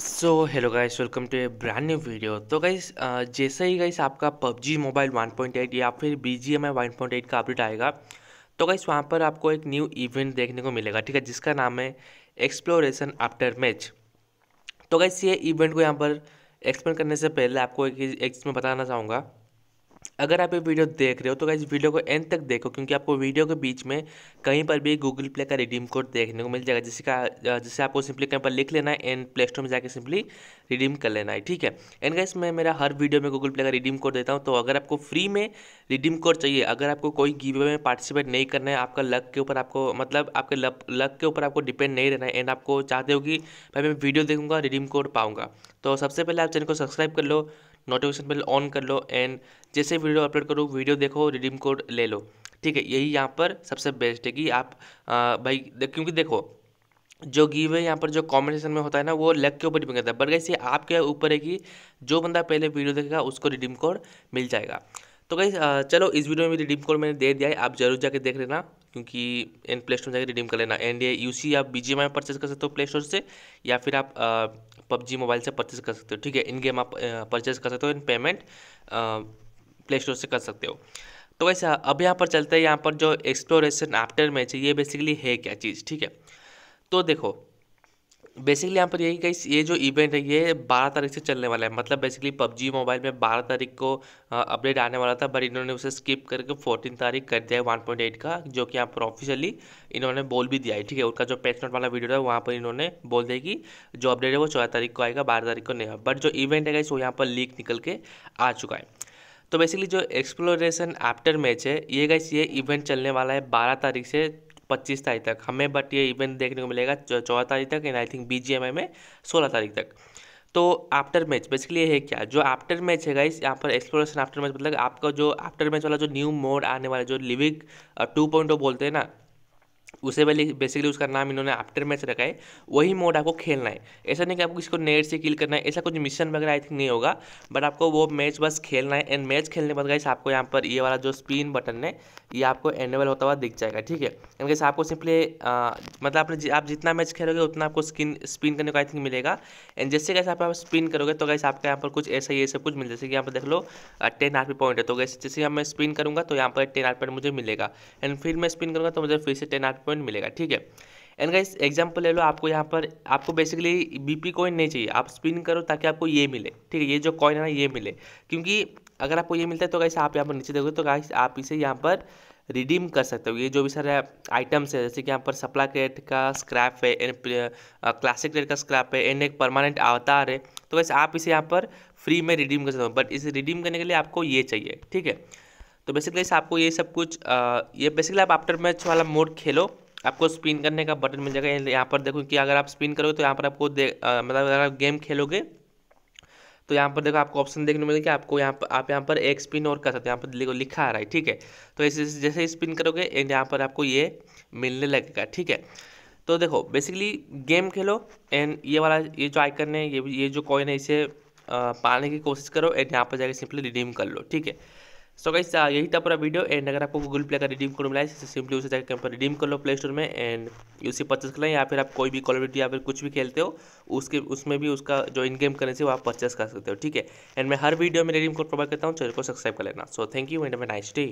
so hello guys welcome to a brand new video तो guys जैसे ही guys आपका PUBG मोबाइल 1.8 या फिर B G M I one का अपडेट आएगा तो गाइस वहाँ पर आपको एक न्यू इवेंट देखने को मिलेगा ठीक है जिसका नाम है एक्सप्लोरेशन आफ्टर मैच तो गाइस ये इवेंट को यहाँ पर एक्सप्लेन करने से पहले आपको एक चीज़ में बताना चाहूँगा अगर आप ये वीडियो देख रहे हो तो गाइज वीडियो को एंड तक देखो क्योंकि आपको वीडियो के बीच में कहीं पर भी गूगल प्ले का रिडीम कोड देखने को मिल जाएगा जिसे का जिसे आपको सिंपली कहीं पर लिख लेना है एंड प्ले स्टोर में जाकर सिंपली रिडीम कर लेना है ठीक है एंड गाइज मैं मेरा हर वीडियो में गूगल प्ले का रिडीम कोड देता हूँ तो अगर आपको फ्री में रिडीम कोड चाहिए अगर आपको कोई गीवे में पार्टिसिपेट नहीं करना है आपका लक के ऊपर आपको मतलब आपके लक के ऊपर आपको डिपेंड नहीं रहना है एंड आपको चाहते हो कि भाई मैं वीडियो देखूँगा रिडीम कोड पाऊँगा तो सबसे पहले आप चैनल को सब्सक्राइब कर लो नोटिफिकेशन बिल ऑन कर लो एंड जैसे वीडियो अपलोड करो वीडियो देखो रिडीम कोड ले लो ठीक है यही यहाँ पर सबसे बेस्ट है कि आप आ, भाई क्योंकि देखो जो गिव है यहाँ पर जो कॉम्बिनेशन में होता है ना वो लक के ऊपर डिपेंड करता है बट गई आपके ऊपर है कि जो बंदा पहले वीडियो देखेगा उसको रिडीम कोड मिल जाएगा तो गई चलो इस वीडियो में भी रिडीम कोड मैंने दे दिया है आप जरूर जाके देख लेना क्योंकि एंड प्ले स्टोर जाकर रिडीम कर लेना एंड ये यू सी आप B G M I purchase कर सकते हो प्ले स्टोर से या फिर आप पबजी मोबाइल से परचेज कर सकते हो ठीक है इन गेम आप परचेज कर सकते हो इन पेमेंट प्ले स्टोर से कर सकते हो तो वैसे अब यहाँ पर चलते हैं यहाँ पर जो एक्सप्लोरेशन आफ्टर मैच है ये बेसिकली है क्या चीज़ ठीक है तो देखो बेसिकली यहाँ पर यही कहीं ये जो इवेंट है ये बारह तारीख से चलने वाला है मतलब बेसिकली पबजी मोबाइल में बारह तारीख को अपडेट आने वाला था बट इन्होंने उसे स्किप करके फोर्टीन तारीख कर दिया है वन पॉइंट एट का जो कि यहाँ पर ऑफिशियली इन्होंने बोल भी दिया है ठीक है उनका जो पेच नोट वाला वीडियो है वहाँ पर इन्होंने बोल दिया कि जो अपडेट है वो चौदह तारीख को आएगा बारह तारीख को नहीं आएगा बट जो इवेंट है वो यहाँ पर लीक निकल के आ चुका है तो बेसिकली जो एक्सप्लोरेशन आफ्टर मैच है ये गाइस ये इवेंट चलने वाला है बारह तारीख से पच्चीस तारीख तक हमें बट ये इवेंट देखने को मिलेगा चौदह तारीख तक एंड आई थिंक बी में सोलह तारीख तक तो आफ्टर मैच बेसिकली है क्या जो आफ्टर मैच है गाइस यहाँ पर एक्सप्लोरेशन आफ्टर मैच मतलब आपका जो आफ्टर मैच वाला जो न्यू मोड आने वाला जो लिविक टू पॉइंट बोलते हैं ना उसे बेसिकली उसका नाम इन्होंने आफ्टर मैच रखा है वही मोड आपको खेलना है ऐसा नहीं कि आपको किसी को नेट से किल करना है ऐसा कुछ मिशन वगैरह आई थिंक नहीं होगा बट आपको वो मैच बस खेलना है एंड मैच खेलने के बाद गाइस आपको यहाँ पर ये वाला जो स्पिन बटन है ये आपको एनेबल होता हुआ दिख जाएगा ठीक है एंड गाइस आपको सिंपली मतलब आपने आप जितना मैच खेलोगे उतना आपको स्किन स्पिन करने को आई थिंक मिलेगा एंड जैसे कैसे आप, स्पिन करोगे तो गाइस आपके यहाँ पर कुछ ऐसा ये सब कुछ मिल जैसे कि यहाँ पर देख लो टेन आर पॉइंट है तो गैस जैसे मैं स्पिन करूँगा तो यहाँ पर टेन आर मुझे मिलेगा एंड फिर मैं स्पिन करूँगा तो मुझे फिर से टेन आर आठ पॉइंट मिलेगा ठीक है एंड गाइस एग्जाम्पल ले लो आपको यहाँ पर आपको बेसिकली बीपी कॉइन नहीं चाहिए आप स्पिन करो ताकि आपको ये मिले ठीक है ये जो कॉइन है ना ये मिले क्योंकि अगर आपको ये मिलता है तो गाइस आप यहाँ पर नीचे देखोगे तो गाइस आप इसे यहाँ पर रिडीम कर सकते हो ये जो भी सारे आइटम्स है जैसे कि यहाँ पर सप्ला क्रेट का स्क्रैप है एंड क्लासिक क्रेट का स्क्रैप है एंड एक परमानेंट अवतार है तो वैसे आप इसे यहाँ पर फ्री में रिडीम कर सकते हो बट इसे रिडीम करने के लिए आपको ये चाहिए ठीक है तो बेसिकली आपको ये सब कुछ आ, ये बेसिकली आप आफ्टर मैच वाला मोड खेलो आपको स्पिन करने का बटन मिल जाएगा यहाँ पर देखो कि अगर आप स्पिन करोगे तो यहाँ पर आपको मतलब अगर आप गेम खेलोगे तो यहाँ पर देखो आपको ऑप्शन देखने को मिलेगा कि आपको यहाँ पर आप यहाँ पर एक स्पिन और कर सकते हैं यहाँ पर देखो लिखा आ रहा है ठीक है तो ऐसे जैसे स्पिन करोगे एंड यहाँ पर आपको ये मिलने लगेगा ठीक है तो देखो बेसिकली गेम खेलो एंड ये वाला ये जो आइकन है ये ये जो कॉइन है इसे पाने की कोशिश करो एंड यहाँ पर जाके सिंपली रिडीम कर लो ठीक है सो गाइस यही था पूरा वीडियो एंड अगर आपको गूगल प्ले का रिडीम कोड मिला है इससे सिंपली उसे जाकर पर रिडीम कर लो प्ले स्टोर में एंड उसे परचेस कर लें या फिर आप कोई भी कॉल या फिर कुछ भी खेलते हो उसके उसमें भी उसका जो इन गेम करेंसी वो आप परचेस कर सकते हो ठीक है एंड मैं हर वीडियो में रिडीम कोड प्रोवाइड करता हूँ चैनल को सब्सक्राइब कर लेना सो थैंक यू एंड मैं नाइस डे